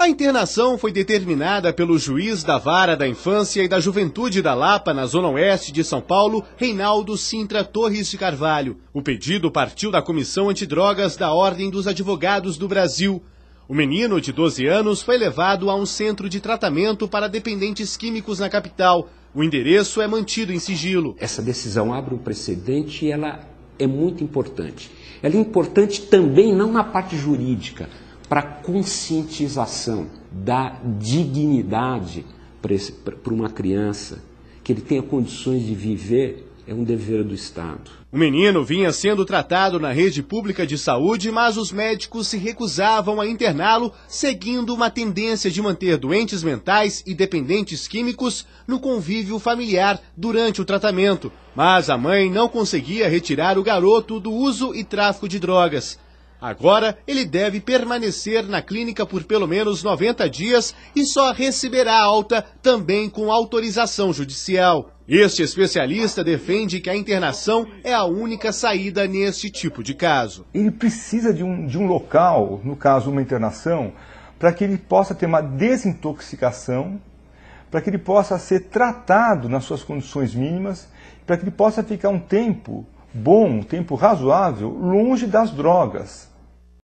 A internação foi determinada pelo juiz da Vara da Infância e da Juventude da Lapa, na Zona Oeste de São Paulo, Reinaldo Sintra Torres de Carvalho. O pedido partiu da Comissão Antidrogas da Ordem dos Advogados do Brasil. O menino, de 12 anos, foi levado a um centro de tratamento para dependentes químicos na capital. O endereço é mantido em sigilo. Essa decisão abre um precedente e ela é muito importante. Ela é importante também não na parte jurídica, para conscientização da dignidade para uma criança, que ele tenha condições de viver, é um dever do Estado. O menino vinha sendo tratado na rede pública de saúde, mas os médicos se recusavam a interná-lo, seguindo uma tendência de manter doentes mentais e dependentes químicos no convívio familiar durante o tratamento. Mas a mãe não conseguia retirar o garoto do uso e tráfico de drogas. Agora, ele deve permanecer na clínica por pelo menos 90 dias e só receberá alta também com autorização judicial. Este especialista defende que a internação é a única saída neste tipo de caso. Ele precisa de um, de um local, no caso uma internação, para que ele possa ter uma desintoxicação, para que ele possa ser tratado nas suas condições mínimas, para que ele possa ficar um tempo bom, um tempo razoável, longe das drogas.